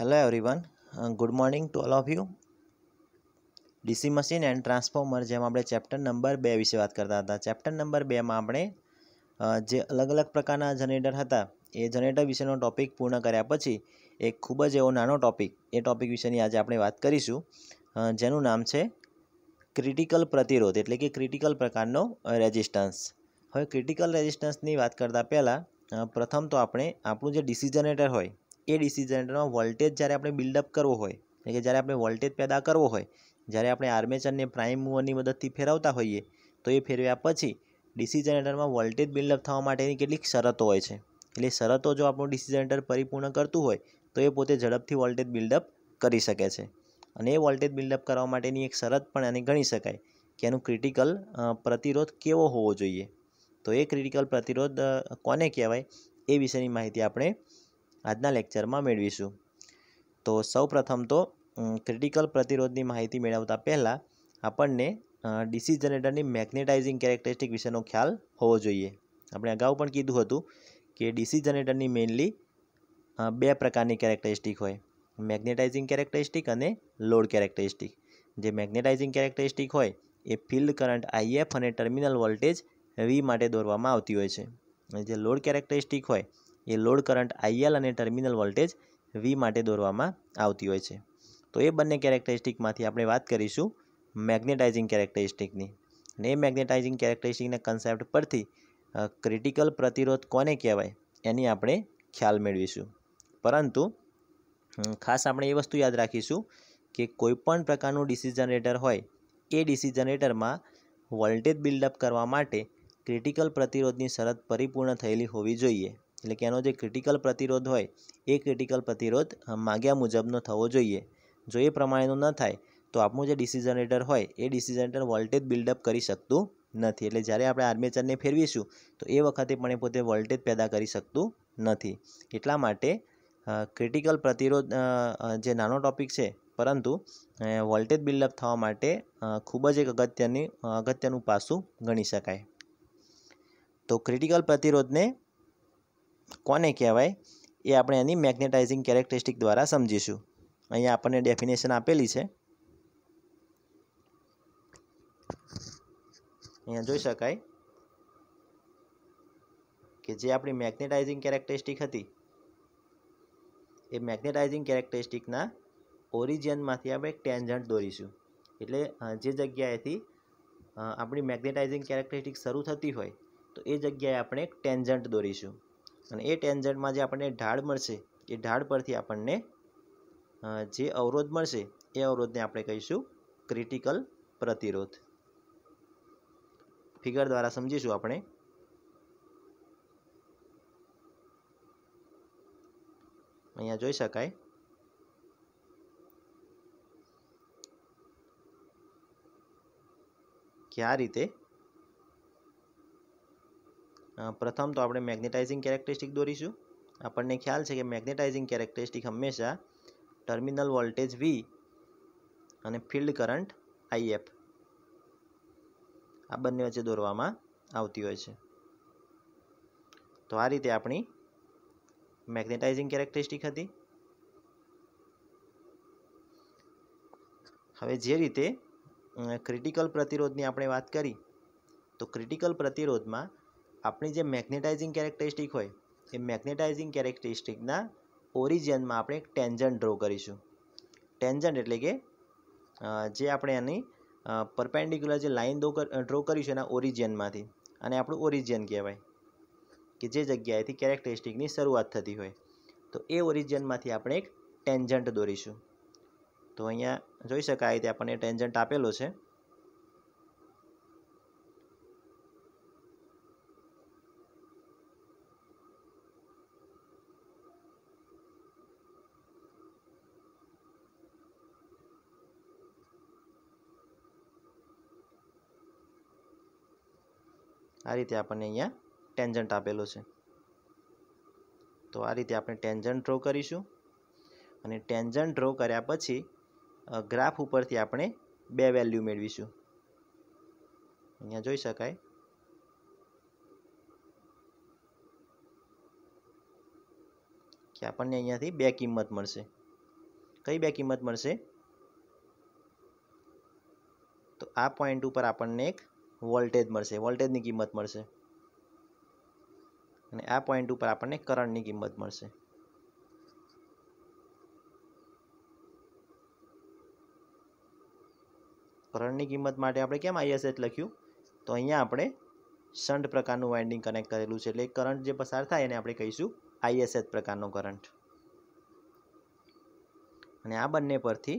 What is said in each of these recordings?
Hello everyone, uh, good morning to all of you. DC machine and transformer જેમ આપણે chapter number બે વિશે વાત કરતા હતા ચેપ્ટર નંબર બેમાં આપણે જે અલગ અલગ પ્રકારના જનરેટર હતા એ જનરેટર વિશેનો ટોપિક પૂર્ણ કર્યા પછી એક ખૂબ જ એવો નાનો ટોપિક એ ટોપિક વિશેની આજે આપણે વાત કરીશું જેનું નામ છે ક્રિટિકલ પ્રતિરોધ એટલે કે ક્રિટિકલ પ્રકારનો રેઝિસ્ટન્સ હવે ક્રિટિકલ રેઝિસ્ટન્સની વાત કરતાં પહેલાં પ્રથમ તો આપણે આપણું જે ડીસી જનરેટર હોય એ ડીસી જનરેટરમાં વોલ્ટેજ જ્યારે આપણે બિલ્ડઅપ કરવો હોય એટલે કે જ્યારે આપણે વોલ્ટેજ પેદા કરવો હોય જ્યારે આપણે આર્મેચરને પ્રાઇમ મૂવરની મદદથી ફેરવતા હોઈએ તો એ ફેરવ્યા પછી ડીસી જનરેટરમાં વોલ્ટેજ બિલ્ડઅપ થવા માટેની કેટલીક શરતો હોય છે એટલે શરતો જો આપણું ડીસી જનરેટર પરિપૂર્ણ કરતું હોય તો એ પોતે ઝડપથી વોલ્ટેજ બિલ્ડઅપ કરી શકે છે અને એ વોલ્ટેજ બિલ્ડઅપ કરવા માટેની એક શરત પણ એને ગણી શકાય કે એનું ક્રિટિકલ પ્રતિરોધ કેવો હોવો જોઈએ તો એ ક્રિટિકલ પ્રતિરોધ કોને કહેવાય એ વિષયની માહિતી આપણે આજના લેક્ચરમાં મેળવીશું તો સૌપ્રથમ તો ક્રિટિકલ પ્રતિરોધની માહિતી મેળવતા પહેલાં આપણને ડિસીઝ જનરેટરની મેગ્નેટાઇઝિંગ કેરેક્ટરિસ્ટિક વિશેનો ખ્યાલ હોવો જોઈએ આપણે અગાઉ પણ કીધું હતું કે ડીસી જનરેટરની મેઇનલી બે પ્રકારની કેરેક્ટરિસ્ટિક હોય મેગ્નેટાઇઝિંગ કેરેક્ટરિસ્ટિક અને લોડ કેરેક્ટરિસ્ટિક જે મેગ્નેટાઇઝિંગ કેરેક્ટરિસ્ટિક હોય એ ફિલ્ડ કરંટ આઈએફ અને ટર્મિનલ વોલ્ટેજ વી માટે દોરવામાં આવતી હોય છે અને જે લોડ કેરેક્ટરિસ્ટિક હોય એ લોડ કરંટ આઈએલ અને ટર્મિનલ વોલ્ટેજ વી માટે દોરવામાં આવતી હોય છે તો એ બંને કેરેક્ટરિસ્ટિકમાંથી આપણે વાત કરીશું મેગ્નેટાઇઝિંગ કેરેક્ટરિસ્ટિકની અને એ મેગ્નેટાઇઝિંગ કેરેક્ટરિસ્ટિકના કન્સેપ્ટ પરથી ક્રિટિકલ પ્રતિરોધ કોને કહેવાય એની આપણે ખ્યાલ મેળવીશું પરંતુ ખાસ આપણે એ વસ્તુ યાદ રાખીશું કે કોઈપણ પ્રકારનું ડીસી જનરેટર હોય એ ડીસી જનરેટરમાં વોલ્ટેજ બિલ્ડઅપ કરવા માટે ક્રિટિકલ પ્રતિરોધની શરત પરિપૂર્ણ થયેલી હોવી જોઈએ એટલે કે એનો જે ક્રિટિકલ પ્રતિરોધ હોય એ ક્રિટિકલ પ્રતિરોધ માગ્યા મુજબનો થવો જોઈએ જો એ પ્રમાણેનો ન થાય તો આપણું જે ડિસિઝનેટર હોય એ ડિસિઝનેટર વોલ્ટેજ બિલ્ડઅપ કરી શકતું નથી એટલે જ્યારે આપણે આર્મેચરને ફેરવીશું તો એ વખતે પણ એ પોતે વોલ્ટેજ પેદા કરી શકતું નથી એટલા માટે ક્રિટિકલ પ્રતિરોધ જે નાનો ટોપિક છે પરંતુ વોલ્ટેજ બિલ્ડઅપ થવા માટે ખૂબ જ એક અગત્યની અગત્યનું પાસું ગણી શકાય તો ક્રિટિકલ પ્રતિરોધને કોને કહેવાય એ આપણે એની મેગ્નેટાઇઝિંગ કેરેક્ટરિસ્ટિક દ્વારા સમજીશું અહીંયા આપણને ડેફિનેશન આપેલી છે અહીંયા જોઈ શકાય કે જે આપણી મેગ્નેટાઇઝિંગ કેરેક્ટરિસ્ટિક હતી એ મેગ્નેટાઇઝિંગ કેરેક્ટરિસ્ટિકના ઓરિજિનમાંથી આપણે એક ટેન્જન્ટ દોરીશું એટલે જે જગ્યાએથી આપણી મેગ્નેટાઇઝિંગ કેરેક્ટરિસ્ટિક શરૂ થતી હોય તો એ જગ્યાએ આપણે એક ટેન્જન્ટ દોરીશું અને એ ટેન્જન્ટમાં જે આપણને ઢાળ મળશે એ ઢાળ પરથી આપણને જે અવરોધ મળશે એ અવરોધને આપણે કહીશું ક્રિટિકલ પ્રતિરોધ ફિગર દ્વારા સમજીશું આપણે અહીંયા જોઈ શકાય કે આ રીતે પ્રથમ તો આપણે મેગ્નેટાઇઝિંગ કેરેક્ટરિસ્ટિક દોરીશું આપણને ખ્યાલ છે કે મેગ્નેટાઇઝિંગ કેરેક્ટરિસ્ટિક હંમેશા ટર્મિનલ વોલ્ટેજ વી અને ફિલ્ડ કરંટ આઈએફ આ બંને વચ્ચે દોરવામાં આવતી હોય છે તો આ રીતે આપણી મેગ્નેટાઇઝિંગ કેરેક્ટરિસ્ટિક હતી હવે જે રીતે ક્રિટિકલ પ્રતિરોધની આપણે વાત કરી તો ક્રિટિકલ પ્રતિરોધમાં આપણી જે મેગ્નેટાઇઝિંગ કેરેક્ટરિસ્ટિક હોય એ મેગ્નેટાઇઝિંગ કેરેક્ટરિસ્ટિકના ઓરિજિનમાં આપણે એક ટેન્જન્ટ ડ્રો કરીશું ટેન્જન્ટ એટલે કે જે આપણે એની પરપેન્ડિક્યુલર જે લાઇન ડ્રો કરીશું એના ઓરિજિનમાંથી અને આપણું ઓરિજિન કહેવાય કે જે જગ્યાએથી કેરેક્ટરિસ્ટિકની શરૂઆત થતી હોય તો એ ઓરિજિનમાંથી આપણે એક ટેન્જન્ટ દોરીશું તો અહીંયા જોઈ શકાય તે આપણને ટેન્જન્ટ આપેલો છે આ રીતે આપણને અહીંયા ટેન્જન્ટ આપેલો છે તો આ રીતે આપણે ટેન્જન્ટ ડ્રો કરીશું અને ટેન્જન્ટ ડ્રો કર્યા પછી ગ્રાફ ઉપરથી આપણે બે વેલ્યુ મેળવીશું અહીંયા જોઈ શકાય કે આપણને અહીંયાથી બે કિંમત મળશે કઈ બે કિંમત મળશે તો આ પોઈન્ટ ઉપર આપણને એક વોલ્ટેજ મળશે વોલ્ટેજની કિંમત મળશે અને આ પોઈન્ટ ઉપર આપણને કરંટની કિંમત મળશે કરંટની કિંમત માટે આપણે કેમ આઈએસએચ લખ્યું તો અહીંયા આપણે શન્ટ પ્રકારનું વાઇન્ડિંગ કનેક્ટ કરેલું છે એટલે કરંટ જે પસાર થાય એને આપણે કહીશું આઈએસએચ પ્રકારનો કરંટ અને આ બંને પરથી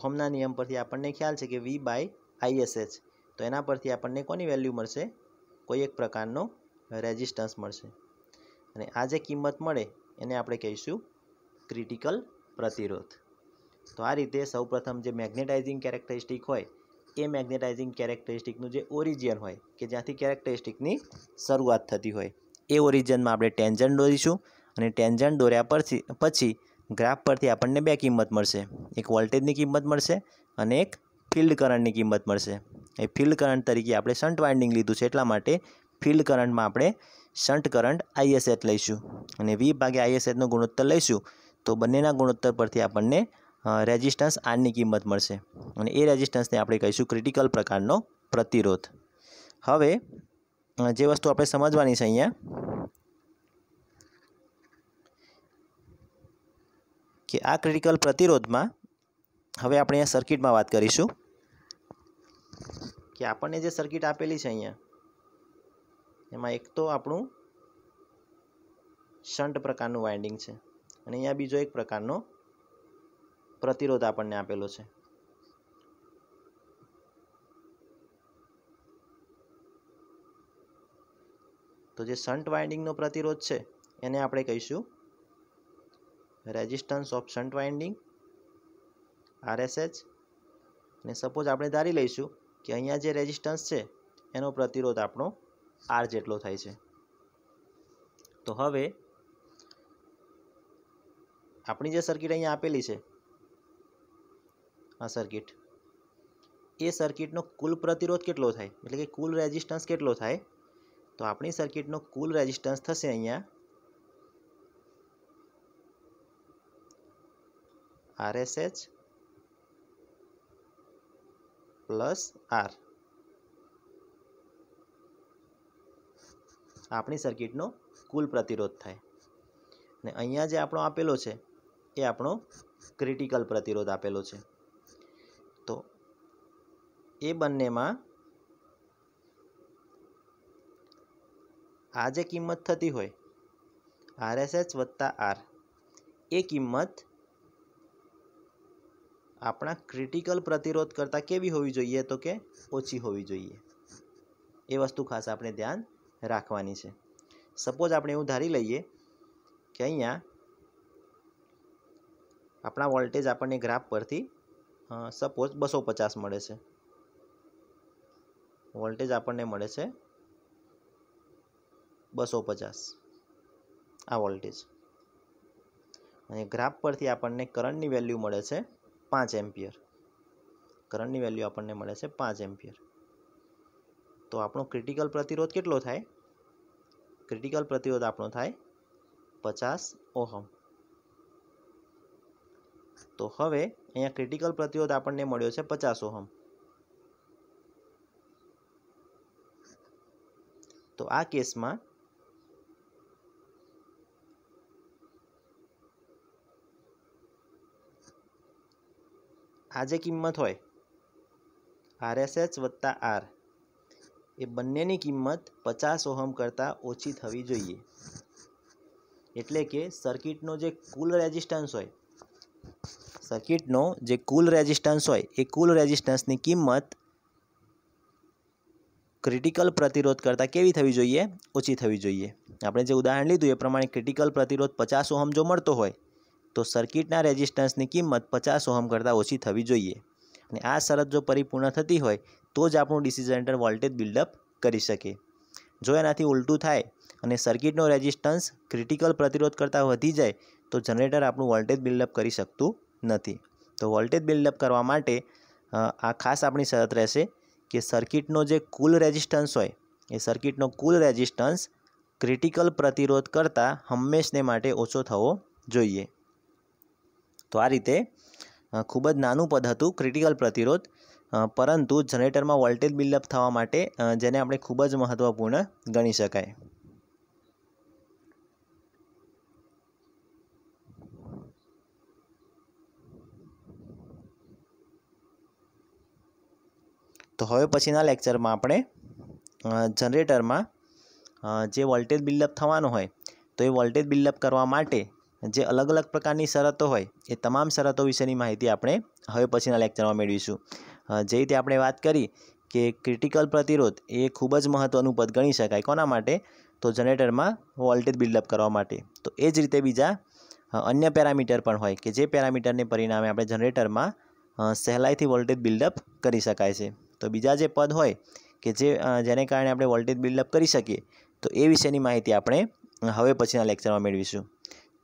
ઓહમના નિયમ પરથી આપણને ખ્યાલ છે કે વી બાય આઈએસએચ તો એના પરથી આપણને કોની વેલ્યુ મળશે કોઈ એક પ્રકારનો રેઝિસ્ટન્સ મળશે અને આ જે કિંમત મળે એને આપણે કહીશું ક્રિટિકલ પ્રતિરોધ તો આ રીતે સૌપ્રથમ જે મેગ્નેટાઇઝિંગ કેરેક્ટરિસ્ટિક હોય એ મેગ્નેટાઇઝિંગ કેરેક્ટરિસ્ટિકનું જે ઓરિજિન હોય કે જ્યાંથી કેરેક્ટરિસ્ટિકની શરૂઆત થતી હોય એ ઓરિજિનમાં આપણે ટેન્જન્ટ દોરીશું અને ટેન્જન દોર્યા પરથી પછી ગ્રાફ પરથી આપણને બે કિંમત મળશે એક વોલ્ટેજની કિંમત મળશે અને એક ફિલ્ડ કરંટની કિંમત મળશે એ ફિલ્ડ કરંટ તરીકે આપણે શન્ટ વાઇન્ડિંગ લીધું છે એટલા માટે ફિલ્ડ કરંટમાં આપણે શન્ટ કરંટ આઈએસએચ લઈશું અને વી ભાગે આઈએસએચનો ગુણોત્તર લઈશું તો બંનેના ગુણોત્તર પરથી આપણને રેઝિસ્ટન્સ આરની કિંમત મળશે અને એ રેઝિસ્ટન્સને આપણે કહીશું ક્રિટિકલ પ્રકારનો પ્રતિરોધ હવે જે વસ્તુ આપણે સમજવાની છે અહીંયા કે આ ક્રિટિકલ પ્રતિરોધમાં હવે આપણે અહીંયા સર્કિટમાં વાત કરીશું કે આપણને જે સર્કિટ આપેલી છે અહીંયા એમાં એક તો આપણું શન્ટ પ્રકારનું વાઇન્ડિંગ છે અને અહીંયા બીજો એક પ્રકારનો પ્રતિરોધ આપણને આપેલો છે તો જે શન્ટ વાઇન્ડિંગનો પ્રતિરોધ છે એને આપણે કહીશું resistance of shunt winding RSH ને સપોઝ આપણે ધારી લઈશું કે અહીંયા જે રેઝિસ્ટન્સ છે એનો પ્રતિરોધ આપણો આર જેટલો થાય છે તો હવે આપણી જે સર્કિટ અહીંયા આપેલી છે આ સર્કિટ એ સર્કિટનો કુલ પ્રતિરોધ કેટલો થાય એટલે કે કુલ રેઝિસ્ટન્સ કેટલો થાય તો આપણી સર્કિટનો કુલ રેઝિસ્ટન્સ થશે અહીંયા આરએસએચ પ્લસ આર આપણી સર્કિટનો કુલ પ્રતિરોધ થાય ને અહીંયા જે આપણો આપેલો છે એ આપણો ક્રિટિકલ પ્રતિરોધ આપેલો છે તો એ બંનેમાં આ જે કિંમત થતી હોય આરએસએચ વત્તા આર એ કિંમત આપણા ક્રિટિકલ પ્રતિરોધ કરતાં કેવી હોવી જોઈએ તો કે ઓછી હોવી જોઈએ એ વસ્તુ ખાસ આપણે ધ્યાન રાખવાની છે સપોઝ આપણે એવું ધારી લઈએ કે અહીંયા આપણા વોલ્ટેજ આપણને ગ્રાફ પરથી સપોઝ બસો પચાસ મળે છે વોલ્ટેજ આપણને મળે છે બસો પચાસ આ વોલ્ટેજ અને ગ્રાફ પરથી આપણને કરંટની વેલ્યુ મળે છે પાંચ એમ્પિયર કરંટની વેલ્યુ આપણને મળે છે પાંચ એમ્પિયર તો આપણો ક્રિટિકલ પ્રતિરોધ કેટલો થાય ક્રિટિકલ પ્રતિરોધ આપણો થાય પચાસ ઓહમ તો હવે અહીંયા ક્રિટિકલ પ્રતિરોધ આપણને મળ્યો છે પચાસ ઓહમ તો આ કેસમાં આ જે કિંમત હોય આરએસએચ વત્તા આર એ બંનેની કિંમત પચાસ ઓહમ કરતાં ઓછી થવી જોઈએ એટલે કે સર્કિટનો જે કુલ રેઝિસ્ટન્સ હોય સર્કિટનો જે કુલ રેઝિસ્ટન્સ હોય એ કુલ રેઝિસ્ટન્સની કિંમત ક્રિટિકલ પ્રતિરોધ કરતાં કેવી થવી જોઈએ ઓછી થવી જોઈએ આપણે જે ઉદાહરણ લીધું એ પ્રમાણે ક્રિટિકલ પ્રતિરોધ પચાસ ઓહમ જો મળતો હોય તો સર્કિટના રેઝિસ્ટન્સની કિંમત પચાસ ઓહમ કરતાં ઓછી થવી જોઈએ અને આ શરત જો પરિપૂર્ણ થતી હોય તો જ આપણું ડિસિજનરેટર વોલ્ટેજ બિલ્ડઅપ કરી શકે જો એનાથી ઉલટું થાય અને સર્કિટનો રેઝિસ્ટન્સ ક્રિટિકલ પ્રતિરોધ કરતાં વધી જાય તો જનરેટર આપણું વોલ્ટેજ બિલ્ડઅપ કરી શકતું નથી તો વોલ્ટેજ બિલ્ડઅપ કરવા માટે આ ખાસ આપણી શરત રહેશે કે સર્કિટનો જે કુલ રેઝિસ્ટન્સ હોય એ સર્કિટનો કુલ રેઝિસ્ટન્સ ક્રિટિકલ પ્રતિરોધ કરતાં હંમેશને માટે ઓછો થવો જોઈએ તો આ રીતે ખૂબ જ નાનું પદ હતું ક્રિટિકલ પ્રતિરોધ પરંતુ જનરેટરમાં વોલ્ટેજ બિલ્ડઅપ થવા માટે જેને આપણે ખૂબ જ મહત્ત્વપૂર્ણ ગણી શકાય તો હવે પછીના લેક્ચરમાં આપણે જનરેટરમાં જે વોલ્ટેજ બિલ્ડઅપ થવાનો હોય તો એ વોલ્ટેજ બિલ્ડઅપ કરવા માટે જે અલગ અલગ પ્રકારની શરતો હોય એ તમામ શરતો વિશેની માહિતી આપણે હવે પછીના લેક્ચરમાં મેળવીશું જે રીતે આપણે વાત કરી કે ક્રિટિકલ પ્રતિરોધ એ ખૂબ જ મહત્ત્વનું પદ ગણી શકાય કોના માટે તો જનરેટરમાં વોલ્ટેજ બિલ્ડઅપ કરવા માટે તો એ જ રીતે બીજા અન્ય પેરામીટર પણ હોય કે જે પેરામીટરને પરિણામે આપણે જનરેટરમાં સહેલાઈથી વોલ્ટેજ બિલ્ડઅપ કરી શકાય છે તો બીજા જે પદ હોય કે જે જેને કારણે આપણે વોલ્ટેજ બિલ્ડઅપ કરી શકીએ તો એ વિશેની માહિતી આપણે હવે પછીના લેક્ચરમાં મેળવીશું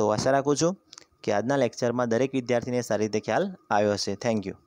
તો આશા રાખું છું કે આજના લેક્ચરમાં દરેક વિદ્યાર્થીને સારી રીતે ખ્યાલ આવ્યો હશે થેન્ક યુ